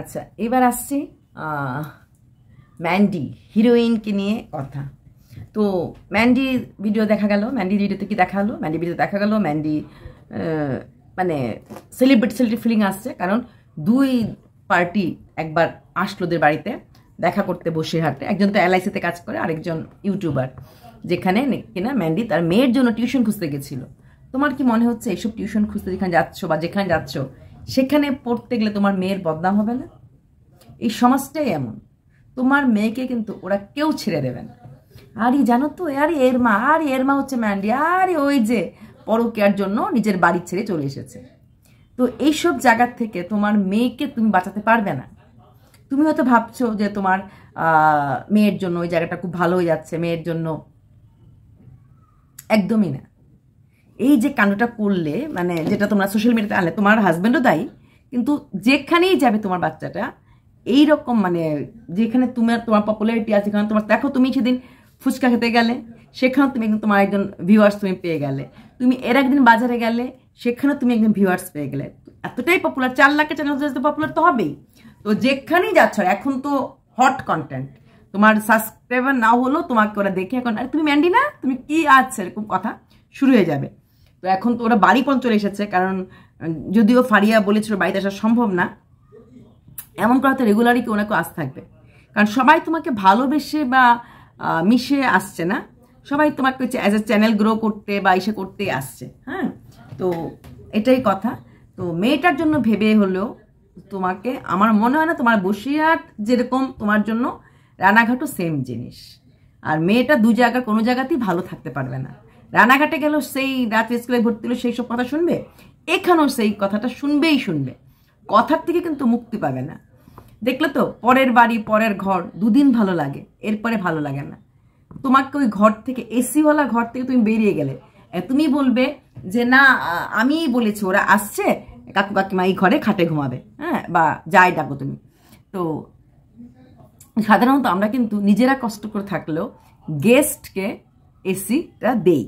আচ্ছা এবার আসছি ম্যান্ডি হিরোইনকে নিয়ে কথা তো ম্যান্ডি ভিডিও দেখা গেল ম্যান্ডি ভিডিওতে কি দেখা হলো ম্যান্ডি ভিডিও দেখা গেল ম্যান্ডি মানে সেলিব্রিটি সেলিব্রিটি ফিলিং আসছে কারণ দুই পার্টি একবার আসলোদের বাড়িতে দেখা করতে হাটে একজন তো এলআইসিতে কাজ করে আরেকজন ইউটিউবার যেখানে কিনা ম্যান্ডি তার মেয়ের জন্য টিউশন খুঁজতে গেছিলো তোমার কি মনে হচ্ছে এইসব টিউশন খুঁজতে যেখানে যাচ্ছ বা যেখানে যাচ্ছ সেখানে পড়তে গেলে তোমার মেয়ের বদনাম হবে না এই সমাজটাই এমন তোমার মেয়েকে কিন্তু ওরা কেউ ছেড়ে দেবে না আরে জানো তো আরে এর মা আরে এর মা হচ্ছে ম্যান্ডি আরে ওই যে পরকিয়ার জন্য নিজের বাড়ি ছেড়ে চলে এসেছে তো এইসব জায়গার থেকে তোমার মেয়েকে তুমি বাঁচাতে পারবে না তুমি হয়তো ভাবছো যে তোমার মেয়ের জন্য ওই জায়গাটা খুব ভালো হয়ে যাচ্ছে মেয়ের জন্য একদমই না এই যে কাণ্ডটা করলে মানে যেটা তোমরা সোশ্যাল মিডিয়াতে আনলে তোমার হাজব্যান্ডও দায়ী কিন্তু যেখানেই যাবে তোমার বাচ্চাটা এই রকম মানে যেখানে তোমার তোমার পপুলারিটি আছে যেখানে তোমার দেখো তুমি সেদিন ফুচকা খেতে গেলে সেখানেও তুমি একদিন তোমার একজন ভিউয়ার্স তুমি পেয়ে গেলে তুমি এর একদিন বাজারে গেলে সেখানেও তুমি একদিন ভিউয়ার্স পেয়ে গেলে এতটাই পপুলার চার লাখের চ্যানেল তো পপুলার তো হবেই তো যেখানেই যাচ্ছ এখন তো হট কন্টেন্ট তোমার সাবস্ক্রাইবার না হলো তোমাকে ওরা দেখে এখন আর তুমি ম্যান্ডি না তুমি কি আছে এরকম কথা শুরু হয়ে যাবে তো এখন তো ওরা বাড়ি পর্যন্ত চলে এসেছে কারণ যদিও ফারিয়া বলেছিল বাড়িতে আসা সম্ভব না এমন তো রেগুলারই কেউ না কেউ থাকবে কারণ সবাই তোমাকে ভালোবেসে বা মিশে আসছে না সবাই তোমাকে অ্যাজ এ চ্যানেল গ্রো করতে বা এসে করতে আসছে হ্যাঁ তো এটাই কথা তো মেয়েটার জন্য ভেবে হলেও তোমাকে আমার মনে হয় না তোমার বসিরহাট যেরকম তোমার জন্য রানাঘাটও সেম জিনিস আর মেয়েটা দু জায়গা কোনো জায়গাতেই ভালো থাকতে পারবে না রানাঘাটে গেল সেই রাত স্কুলে ভর্তি হলো সেই সব কথা শুনবে এখানেও সেই কথাটা শুনবেই শুনবে কথার থেকে কিন্তু মুক্তি পাবে না দেখলে তো পরের বাড়ি পরের ঘর দুদিন ভালো লাগে এরপরে ভালো লাগে না তোমাকে ওই ঘর থেকে এসিওয়ালা ঘর থেকে তুমি বেরিয়ে গেলে তুমি বলবে যে না আমি বলেছি ওরা আসছে কাকু কাকিমা এই ঘরে খাটে ঘুমাবে হ্যাঁ বা যাই ডাকো তুমি তো সাধারণত আমরা কিন্তু নিজেরা কষ্ট করে থাকলেও গেস্টকে এসিটা দেই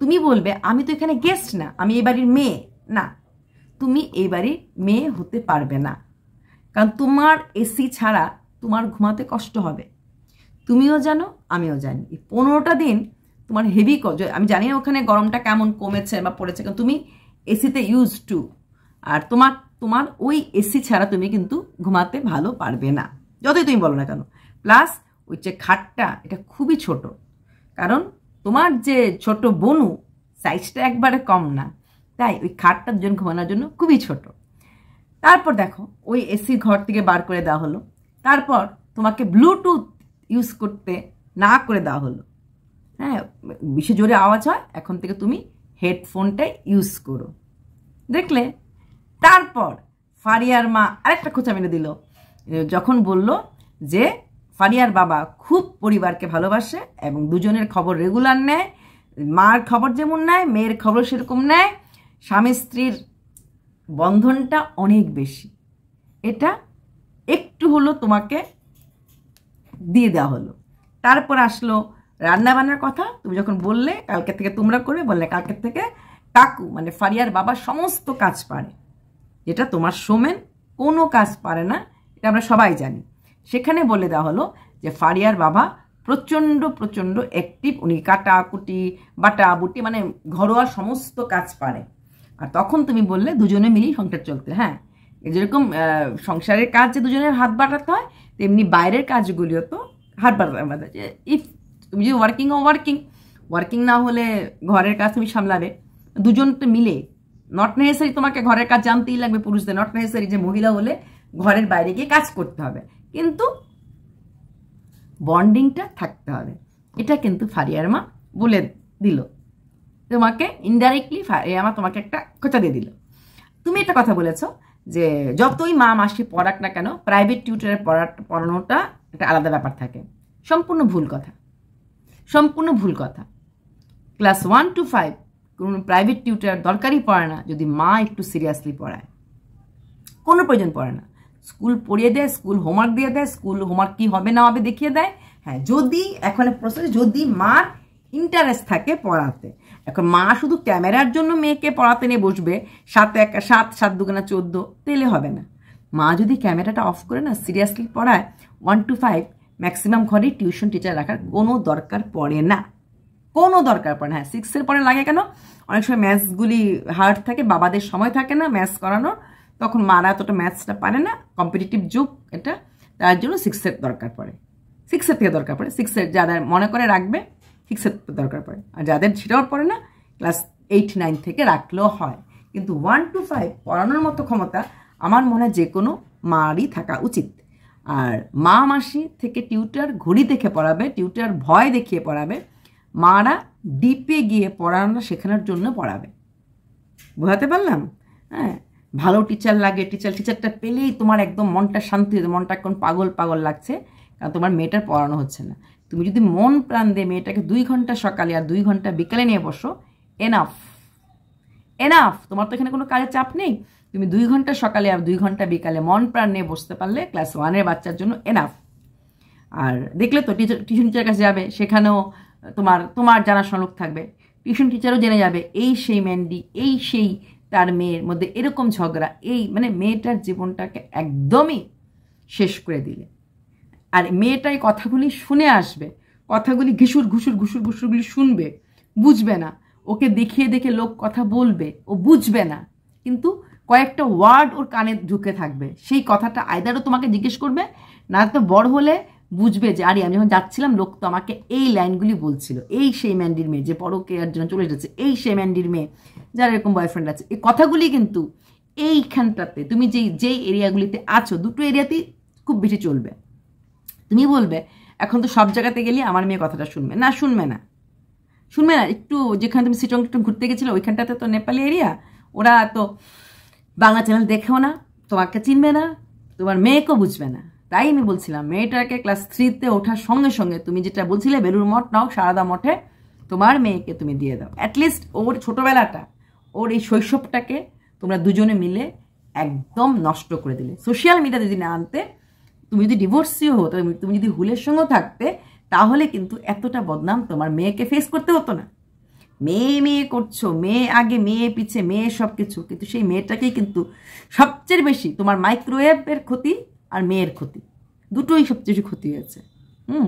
তুমি বলবে আমি তো এখানে গেস্ট না আমি এই বাড়ির মেয়ে না তুমি এই বাড়ির মেয়ে হতে পারবে না কারণ তোমার এসি ছাড়া তোমার ঘুমাতে কষ্ট হবে তুমিও জানো আমিও জানি এই পনেরোটা দিন তোমার হেভি কজ আমি জানি না ওখানে গরমটা কেমন কমেছে বা পড়েছে কারণ তুমি এসিতে ইউজ টু আর তোমার তোমার ওই এসি ছাড়া তুমি কিন্তু ঘুমাতে ভালো পারবে না যতই তুমি বলো না কেন প্লাস ওই যে খাটটা এটা খুবই ছোট কারণ তোমার যে ছোট বনু সাইজটা একবারে কম না তাই ওই খাটটার জন্য ঘুমানোর জন্য খুবই ছোট তারপর দেখো ওই এসি ঘর থেকে বার করে দেওয়া হলো তারপর তোমাকে ব্লুটুথ ইউজ করতে না করে দেওয়া হলো হ্যাঁ বেশি জোরে আওয়াজ হয় এখন থেকে তুমি হেডফোনটা ইউজ করো দেখলে তারপর ফারিয়ার মা আরেকটা খোঁচা মেরে দিল যখন বলল যে ফারিয়ার বাবা খুব পরিবারকে ভালোবাসে এবং দুজনের খবর রেগুলার নেয় মার খবর যেমন নেয় মেয়ের খবর সেরকম নেয় স্বামী স্ত্রীর বন্ধনটা অনেক বেশি এটা একটু হলো তোমাকে দিয়ে দেওয়া হলো তারপর আসলো রান্নাবান্নার কথা তুমি যখন বললে কালকে থেকে তোমরা করে বললে কালকে থেকে কাকু মানে ফারিয়ার বাবা সমস্ত কাজ পারে যেটা তোমার সোমেন কোনো কাজ পারে না এটা আমরা সবাই জানি সেখানে বলে দেওয়া হলো যে ফারিয়ার বাবা প্রচণ্ড প্রচণ্ড অ্যাক্টিভ উনি কাটা কুটি বাটা বুটি মানে ঘরোয়া সমস্ত কাজ পারে আর তখন তুমি বললে দুজনে মিলেই সংসার চলতে হ্যাঁ যেরকম সংসারের কাজ যে দুজনের হাত বাটাতে হয় তেমনি বাইরের কাজগুলিও তো হাত বাটাতে ইফ মানে তুমি যদি ওয়ার্কিং ও ওয়ার্কিং ওয়ার্কিং না হলে ঘরের কাজ তুমি সামলাবে দুজন তো মিলে নট নেহেসারি তোমাকে ঘরের কাজ জানতেই লাগবে পুরুষদের নট নেসেসারি যে মহিলা হলে ঘরের বাইরে গিয়ে কাজ করতে হবে কিন্তু বন্ডিংটা থাকতে হবে এটা কিন্তু ফারিয়ার মা বলে দিল তোমাকে ইনডাইরেক্টলি ফারিয়ামা তোমাকে একটা কথা দিয়ে দিল তুমি একটা কথা বলেছো যে যতই মা মাসি পড়াক না কেন প্রাইভেট টিউটারে পড়া পড়ানোটা একটা আলাদা ব্যাপার থাকে সম্পূর্ণ ভুল কথা সম্পূর্ণ ভুল কথা ক্লাস ওয়ান টু ফাইভ কোনো প্রাইভেট টিউটার দরকারই পড়ে না যদি মা একটু সিরিয়াসলি পড়ায় কোনো প্রয়োজন পড়ে না স্কুল পড়িয়ে দেয় স্কুল হোমওয়ার্ক দিয়ে দেয় স্কুল হোমওয়ার্ক কী হবে না হবে দেখিয়ে দেয় হ্যাঁ যদি এখন প্রসেস যদি মার ইন্টারেস্ট থাকে পড়াতে এখন মা শুধু ক্যামেরার জন্য মেয়েকে পড়াতে নিয়ে বসবে সাত এক সাত সাত দুগুনা চোদ্দো তেলে হবে না মা যদি ক্যামেরাটা অফ করে না সিরিয়াসলি পড়ায় ওয়ান টু ফাইভ ম্যাক্সিমাম ঘরে টিউশন টিচার রাখার কোনো দরকার পড়ে না কোনো দরকার পড়ে না হ্যাঁ সিক্সের পরে লাগে কেন অনেক সময় ম্যাথসগুলি হার্ড থাকে বাবাদের সময় থাকে না ম্যাথস করানোর তখন মারা এতটা ম্যাথসটা পারে না কম্পিটিটিভ যুগ এটা তার জন্য সিক্সের দরকার পড়ে সিক্সের থেকে দরকার পড়ে সিক্সের যারা মনে করে রাখবে সিক্সের দরকার পড়ে আর যাদের সেটাও পড়ে না ক্লাস এইট নাইন থেকে রাখলেও হয় কিন্তু ওয়ান টু ফাইভ পড়ানোর মতো ক্ষমতা আমার মনে হয় যে কোনো মারই থাকা উচিত আর মা মাসি থেকে টিউটার ঘড়ি দেখে পড়াবে টিউটার ভয় দেখিয়ে পড়াবে মারা ডিপে গিয়ে পড়ানো শেখানোর জন্য পড়াবে বোঝাতে পারলাম হ্যাঁ ভালো টিচার লাগে টিচার টিচারটা পেলেই তোমার একদম মনটা শান্তি মনটা এখন পাগল পাগল লাগছে কারণ তোমার মেয়েটার পড়ানো হচ্ছে না তুমি যদি মন প্রাণ দিয়ে মেয়েটাকে দুই ঘন্টা সকালে আর দুই ঘন্টা বিকালে নিয়ে বসো এনাফ এনাফ তোমার তো এখানে কোনো কাজের চাপ নেই তুমি দুই ঘন্টা সকালে আর দুই ঘন্টা বিকালে মন প্রাণ নিয়ে বসতে পারলে ক্লাস ওয়ানের বাচ্চার জন্য এনাফ আর দেখলে তো টিচার টিউশন টিচারের কাছে যাবে সেখানেও তোমার তোমার জানাশোনা লোক থাকবে টিউশন টিচারও জেনে যাবে এই সেই ম্যান্ডি এই সেই তার মেয়ের মধ্যে এরকম ঝগড়া এই মানে মেয়েটার জীবনটাকে একদমই শেষ করে দিলে আর মেয়েটাই কথাগুলি শুনে আসবে কথাগুলি ঘিসুর ঘুসুর ঘুসুর ঘুসুরগুলি শুনবে বুঝবে না ওকে দেখিয়ে দেখে লোক কথা বলবে ও বুঝবে না কিন্তু কয়েকটা ওয়ার্ড ওর কানে ঢুকে থাকবে সেই কথাটা আয়দারও তোমাকে জিজ্ঞেস করবে না তো বড় হলে বুঝবে যে আরে আমি যখন যাচ্ছিলাম লোক তো আমাকে এই লাইনগুলি বলছিল এই সেই ম্যান্ডির মেয়ে যে আর জন্য চলে এসেছে এই সেই ম্যান্ডির মেয়ে যার এরকম বয়ফ্রেন্ড আছে এই কথাগুলি কিন্তু এইখানটাতে তুমি যেই যেই এরিয়াগুলিতে আছো দুটো এরিয়াতেই খুব বেশি চলবে তুমি বলবে এখন তো সব জায়গাতে গেলে আমার মেয়ে কথাটা শুনবে না শুনবে না শুনবে না একটু যেখানে তুমি সিটং একটু ঘুরতে গেছিলে ওইখানটাতে তো নেপালি এরিয়া ওরা তো বাংলা চ্যানেল দেখেও না তোমাকে চিনবে না তোমার মেয়েকেও বুঝবে না তাই আমি বলছিলাম মেয়েটাকে ক্লাস থ্রিতে ওঠার সঙ্গে সঙ্গে তুমি যেটা বলছিলে বেলুর মঠ নাও সারাদা মঠে তোমার মেয়েকে তুমি দিয়ে দাও অ্যাটলিস্ট ওর ছোটোবেলাটা ওর এই শৈশবটাকে তোমরা দুজনে মিলে একদম নষ্ট করে দিলে সোশ্যাল মিডিয়া যদি না আনতে তুমি যদি ডিভোর্সিও হতো তুমি যদি হুলের সঙ্গেও থাকতে তাহলে কিন্তু এতটা বদনাম তোমার মেয়েকে ফেস করতে হতো না মেয়ে মেয়ে করছো মেয়ে আগে মেয়ে পিছে মেয়ে সব কিছু কিন্তু সেই মেয়েটাকেই কিন্তু সবচেয়ে বেশি তোমার মাইক্রোওয়েভের ক্ষতি আর মেয়ের ক্ষতি দুটোই সবচেয়ে বেশি ক্ষতি হয়েছে হুম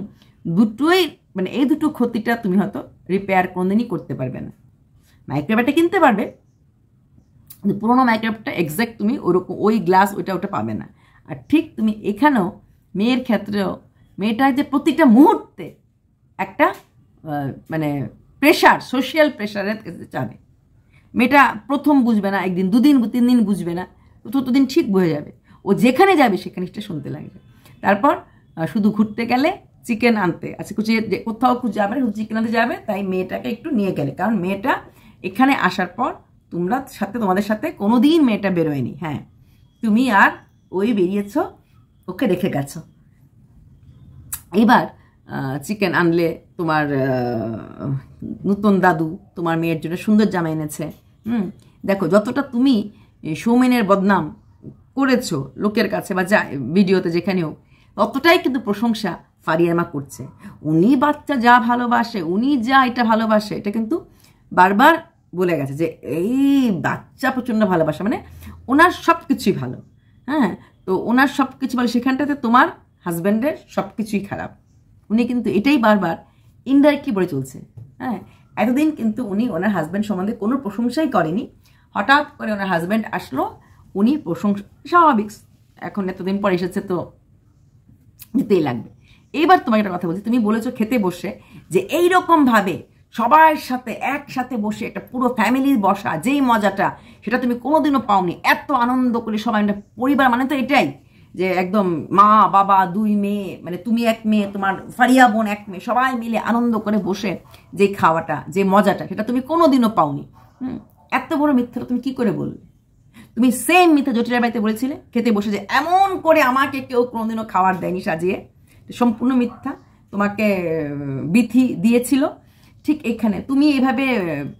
দুটোই মানে এই দুটো ক্ষতিটা তুমি হয়তো রিপেয়ার কোনোদিনই করতে পারবে না মাইক্রোওয়েভটা কিনতে পারবে পুরোনো মাইক্রোওয়েভটা এক্স্যাক্ট তুমি ওরকম ওই গ্লাস ওইটা ওটা পাবে না আর ঠিক তুমি এখানেও মেয়ের ক্ষেত্রেও মেয়েটার যে প্রতিটা মুহূর্তে একটা মানে প্রেশার সোশ্যাল প্রেশারের কাছে চাবে মেয়েটা প্রথম বুঝবে না একদিন দুদিন তিন দিন বুঝবে না চতুর্থ দিন ঠিক বুঝে যাবে ও যেখানে যাবে সেখানে সেটা শুনতে লাগবে তারপর শুধু ঘুরতে গেলে চিকেন আনতে আচ্ছা কিছু কোথাও খুঁজে যাবে শুধু চিকেন আনতে যাবে তাই মেয়েটাকে একটু নিয়ে গেলে কারণ মেয়েটা এখানে আসার পর তোমরা সাথে তোমাদের সাথে কোনো দিন মেয়েটা বেরোয়নি হ্যাঁ তুমি আর ওই বেরিয়েছ ওকে রেখে গেছো এবার চিকেন আনলে তোমার নতুন দাদু তোমার মেয়ের জন্য সুন্দর জামা এনেছে হুম দেখো যতটা তুমি সৌমেনের বদনাম করেছো লোকের কাছে বা যা ভিডিওতে যেখানে হোক ততটাই কিন্তু প্রশংসা ফারিয়ামা করছে উনি বাচ্চা যা ভালোবাসে উনি যা এটা ভালোবাসে এটা কিন্তু বারবার বলে গেছে যে এই বাচ্চা প্রচণ্ড ভালোবাসা মানে ওনার সব কিছুই ভালো হ্যাঁ তো ওনার সব কিছু ভালো সেখানটাতে তোমার হাজব্যান্ডের সব কিছুই খারাপ উনি কিন্তু এটাই বারবার ইনডাইরেক্টলি বলে চলছে হ্যাঁ এতদিন কিন্তু উনি ওনার হাজব্যান্ড সম্বন্ধে কোনো প্রশংসাই করেনি হঠাৎ করে ওনার হাজব্যান্ড আসলো উনি প্রশংসা স্বাভাবিক এখন এতদিন পর এসেছে তো যেতেই লাগবে এইবার তোমাকে একটা কথা বলছি তুমি বলেছো খেতে বসে যে এই ভাবে সবার সাথে একসাথে বসে একটা পুরো ফ্যামিলি বসা যেই মজাটা সেটা তুমি কোনোদিনও পাওনি এত আনন্দ করে সবাই মানে পরিবার মানে তো এটাই যে একদম মা বাবা দুই মেয়ে মানে তুমি এক মেয়ে তোমার ফারিয়া বোন এক মেয়ে সবাই মিলে আনন্দ করে বসে যে খাওয়াটা যে মজাটা সেটা তুমি কোনোদিনও পাওনি হুম এত বড় মিথ্যাটা তুমি কি করে বললে তুমি সেম মিথ্যা জটিলার বাড়িতে বলেছিলে খেতে বসে যে এমন করে আমাকে কেউ কোনোদিনও খাওয়ার দেয়নি সাজিয়ে সম্পূর্ণ মিথ্যা তোমাকে বিথি দিয়েছিল ঠিক এখানে তুমি এভাবে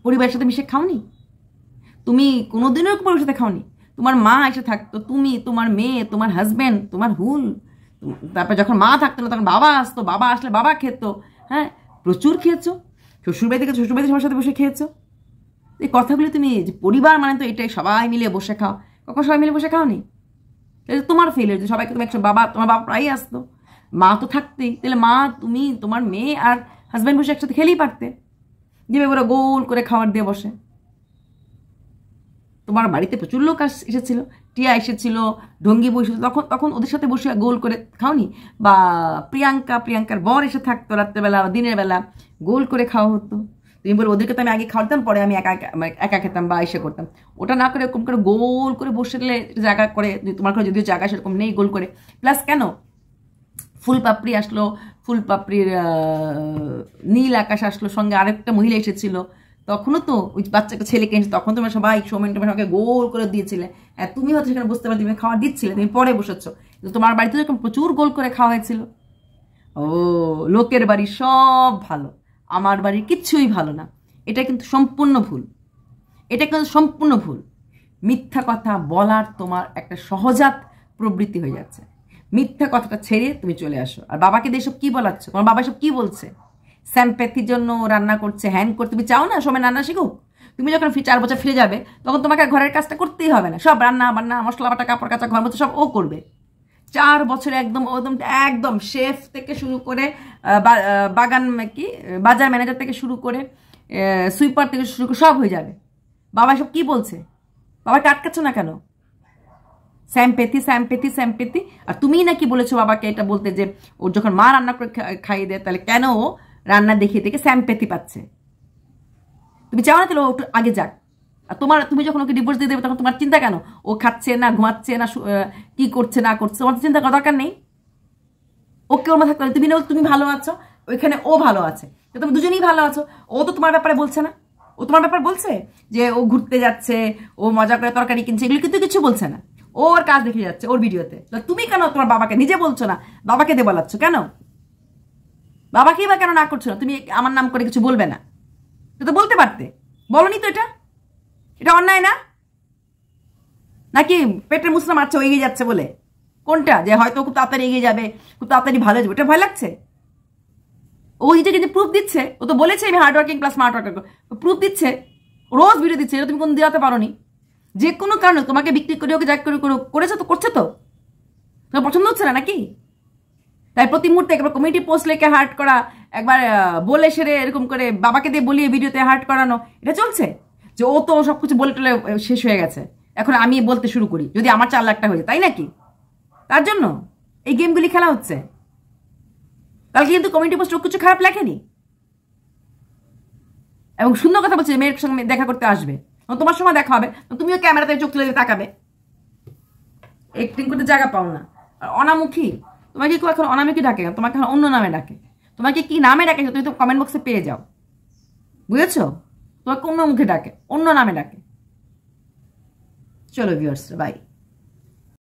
পরিবারের সাথে মিশে খাওনি তুমি কোনোদিনও পরিবারের সাথে খাওনি তোমার মা এসে থাকতো তুমি তোমার মেয়ে তোমার হাজব্যান্ড তোমার হুল তারপর যখন মা থাকতো না তখন বাবা আসতো বাবা আসলে বাবা খেত হ্যাঁ প্রচুর খেয়েছো শ্বশুরবাড়ি থেকে শ্বশুরবাড়িতে সবার সাথে বসে খেয়েছো এই কথাগুলি তুমি যে পরিবার মানে তো এটাই সবাই মিলে বসে খাও কখন সবাই মিলে বসে খাওনি তাহলে তোমার যে সবাইকে তুমি একসাথে বাবা তোমার বাবা প্রায়ই আসতো মা তো থাকতেই তাহলে মা তুমি তোমার মেয়ে আর হাজব্যান্ড বসে একসাথে খেলেই পারতে যেভাবে ওরা গোল করে খাওয়ার দিয়ে বসে তোমার বাড়িতে প্রচুর লোক আস এসেছিলো টিয়া এসেছিলো ঢঙ্গি বই তখন তখন ওদের সাথে বসে গোল করে খাওনি বা প্রিয়াঙ্কা প্রিয়াঙ্কার বর এসে থাকতো রাত্রেবেলা দিনের বেলা গোল করে খাওয়া হতো তুমি বলো ওদেরকে তো আমি আগে খাওয়াতাম পরে আমি একা মানে একা খেতাম বা এসে করতাম ওটা না করে এরকম করে গোল করে বসে গেলে জায়গা করে তোমার করে যদিও জায়গা সেরকম নেই গোল করে প্লাস কেন ফুল পাপড়ি আসলো ফুল পাপড়ির নীল আকাশ আসলো সঙ্গে আরেকটা মহিলা এসেছিল তখনও তো ওই বাচ্চাকে ছেলেকে এসে তখন তোমার সবাই সৌমেন টোমেন সবাইকে গোল করে দিয়েছিলে হ্যাঁ তুমি হয়তো সেখানে বুঝতে পারি তুমি খাওয়া দিচ্ছিলে তুমি পরে বসেছ কিন্তু তোমার বাড়িতে এরকম প্রচুর গোল করে খাওয়া হয়েছিল ও লোকের বাড়ি সব ভালো আমার বাড়ির কিচ্ছুই ভালো না এটা কিন্তু সম্পূর্ণ ভুল এটা কিন্তু সম্পূর্ণ ভুল মিথ্যা কথা বলার তোমার একটা সহজাত প্রবৃত্তি হয়ে যাচ্ছে মিথ্যা কথাটা ছেড়ে তুমি চলে আসো আর বাবাকে দিয়ে সব কী বলাচ্ছ তোমার বাবা সব কী বলছে স্যাম্প্যাথির জন্য রান্না করছে হ্যান করতে তুমি চাও না সময় রান্না শিখুক তুমি যখন চার বছর ফিরে যাবে তখন তোমাকে ঘরের কাজটা করতেই হবে না সব রান্না বান্না মশলা বাটা কাপড় কাচা ঘর মতো সব ও করবে চার বছরে একদম একদম একদম শেফ থেকে শুরু করে বাগান কি বাজার ম্যানেজার থেকে শুরু করে সুইপার থেকে শুরু করে সব হয়ে যাবে বাবা সব কি বলছে বাবাকে আটকাচ্ছ না কেন স্যাম্পেথি স্যাম্পেথি স্যাম্পেথি আর তুমিই নাকি বলেছো বাবাকে এটা বলতে যে ওর যখন মা রান্না করে খাইয়ে দেয় তাহলে কেন ও রান্না দেখিয়ে দেখে স্যাম্পেথি পাচ্ছে তুমি চাও না তাহলে ও একটু আগে যাক আর তোমার তুমি যখন ওকে ডিভোর্স দিয়ে দেবে তখন তোমার চিন্তা কেন ও খাচ্ছে না ঘুমাচ্ছে না কি করছে না করছে তোমার চিন্তা করার দরকার নেই ওকে ওর মা তুমি না তুমি ভালো আছো ওইখানে ও ভালো আছে তো তুমি দুজনেই ভালো আছো ও তো তোমার ব্যাপারে বলছে না ও তোমার ব্যাপার বলছে যে ও ঘুরতে যাচ্ছে ও মজা করে তরকারি কিনছে এগুলো কিন্তু কিছু বলছে না ও ওর কাজ দেখে যাচ্ছে ওর ভিডিওতে তুমি কেন তোমার বাবাকে নিজে বলছো না বাবাকে বলাচ্ছ কেন বাবাকেই বা কেন না করছো না তুমি আমার নাম করে কিছু বলবে না তো বলতে পারতে বলনি তো এটা এটা অন্যায় না নাকি পেটের মুসলাম আছে আচ্ছা ওই যাচ্ছে বলে কোনটা যে হয়তো খুব তাড়াতাড়ি এগিয়ে যাবে খুব তাড়াতাড়ি ভালো যাবে ওটা ভয় লাগছে ও ওই যে প্রুফ দিচ্ছে ও তো বলেছে আমি hard working plus smart working proof দিচ্ছে রোজ ভিডিও দিচ্ছে এটা তুমি কোনো দিলাতে পারো নি যে কোনো কারণে তোমাকে বিক্রি করে ওকে যাক করে করেছে তো করছে তো তোমার পছন্দ হচ্ছে না নাকি তাই প্রতি মুহূর্তে একবার কমিটি পোস্ট লেখে হার্ট করা একবার বলে সেরে এরকম করে বাবাকে দিয়ে বলিয়ে ভিডিওতে হার্ট করানো এটা চলছে যে ও তো সব কিছু বলে টলে শেষ হয়ে গেছে এখন আমি বলতে শুরু করি যদি আমার চার লাখটা হয়ে যায় তাই নাকি তার জন্য এই গেমগুলি খেলা হচ্ছে কালকে কিন্তু কমিউনিটি পোস্ট কিছু খারাপ লেখেনি এবং সুন্দর কথা বলছে মেয়ের সঙ্গে দেখা করতে আসবে তোমার সময় দেখা হবে তুমিও ক্যামেরাতে চোখ তুলে তাকাবে একটিং করতে জায়গা পাও না আর অনামুখী তোমাকে কেউ এখন অনামুখী ডাকে তোমাকে এখন অন্য নামে ডাকে তোমাকে কি নামে ডাকে তুমি তো কমেন্ট বক্সে পেয়ে যাও বুঝেছো তোমাকে অন্য মুখে ডাকে অন্য নামে ডাকে চলো ভিউর্স বাই